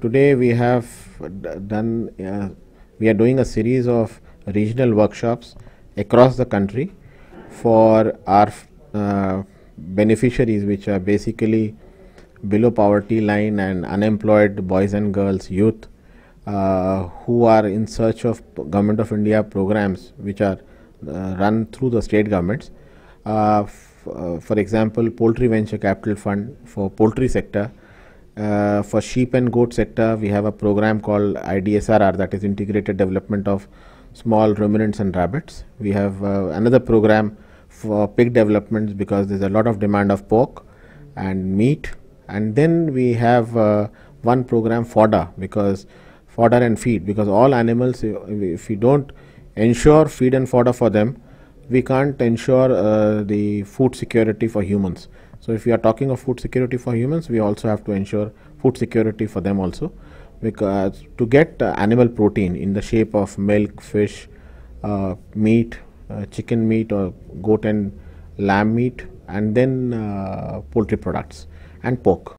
Today we have done, uh, we are doing a series of regional workshops across the country for our uh, beneficiaries which are basically below poverty line and unemployed boys and girls, youth uh, who are in search of Government of India programs which are uh, run through the state governments. Uh, uh, for example, Poultry Venture Capital Fund for poultry sector uh, for sheep and goat sector, we have a program called IDSRR, that is Integrated Development of Small Ruminants and Rabbits. We have uh, another program for pig developments because there's a lot of demand of pork and meat. And then we have uh, one program fodder because fodder and feed because all animals, if, we don't ensure feed and fodder for them, we can't ensure uh, the food security for humans. So if we are talking of food security for humans, we also have to ensure food security for them also. Because to get uh, animal protein in the shape of milk, fish, uh, meat, uh, chicken meat or goat and lamb meat and then uh, poultry products and pork.